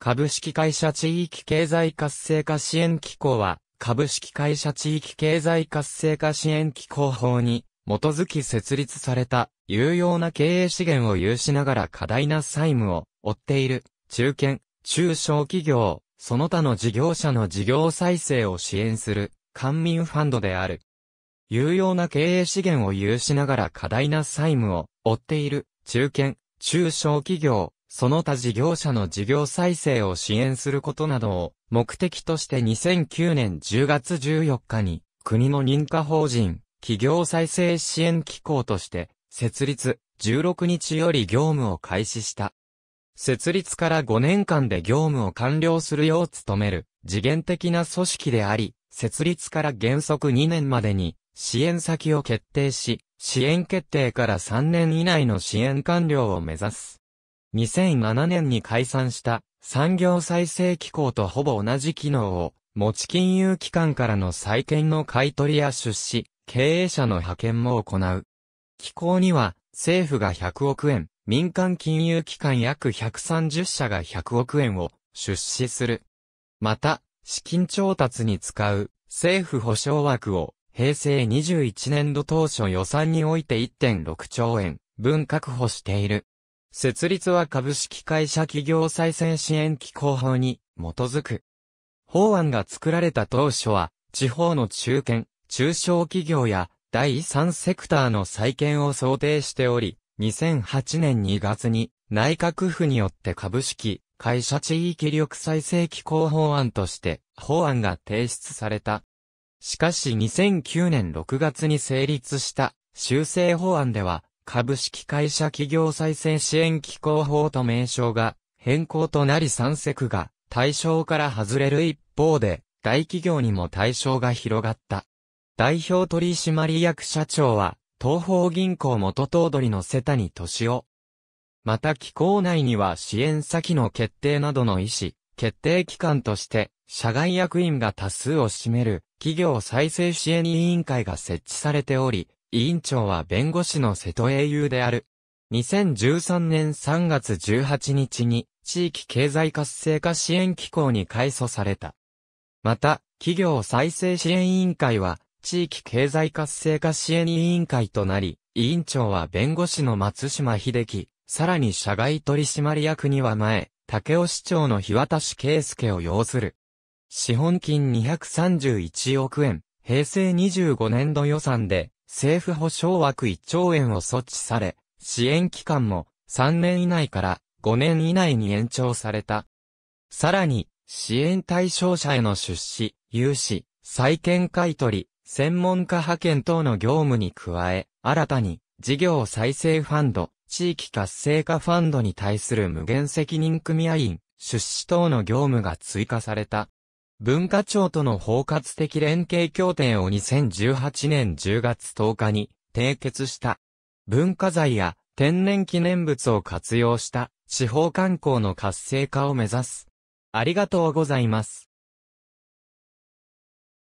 株式会社地域経済活性化支援機構は、株式会社地域経済活性化支援機構法に、基づき設立された、有用な経営資源を有しながら過大な債務を負っている、中堅、中小企業、その他の事業者の事業再生を支援する、官民ファンドである。有用な経営資源を有しながら過大な債務を負っている、中堅、中小企業、その他事業者の事業再生を支援することなどを目的として2009年10月14日に国の認可法人企業再生支援機構として設立16日より業務を開始した。設立から5年間で業務を完了するよう努める次元的な組織であり、設立から原則2年までに支援先を決定し、支援決定から3年以内の支援完了を目指す。2007年に解散した産業再生機構とほぼ同じ機能を持ち金融機関からの債券の買取や出資、経営者の派遣も行う。機構には政府が100億円、民間金融機関約130社が100億円を出資する。また、資金調達に使う政府保障枠を平成21年度当初予算において1.6兆円分確保している。設立は株式会社企業再生支援機構法に基づく。法案が作られた当初は、地方の中堅、中小企業や第三セクターの再建を想定しており、2008年2月に内閣府によって株式会社地域力再生機構法案として法案が提出された。しかし2009年6月に成立した修正法案では株式会社企業再生支援機構法と名称が変更となり三セが対象から外れる一方で、大企業にも対象が広がった。代表取締役社長は、東方銀行元頭取の瀬谷敏夫。また機構内には支援先の決定などの意思、決定機関として、社外役員が多数を占める、企業再生支援委員会が設置されており、委員長は弁護士の瀬戸英雄である。2013年3月18日に地域経済活性化支援機構に改組された。また、企業再生支援委員会は地域経済活性化支援委員会となり、委員長は弁護士の松島秀樹、さらに社外取締役には前、竹尾市長の日渡圭介を要する。資本金231億円、平成25年度予算で政府保障枠1兆円を措置され、支援期間も3年以内から5年以内に延長された。さらに、支援対象者への出資、融資、再建買取、専門家派遣等の業務に加え、新たに事業再生ファンド、地域活性化ファンドに対する無限責任組合員、出資等の業務が追加された。文化庁との包括的連携協定を2018年10月10日に締結した。文化財や天然記念物を活用した地方観光の活性化を目指す。ありがとうございます。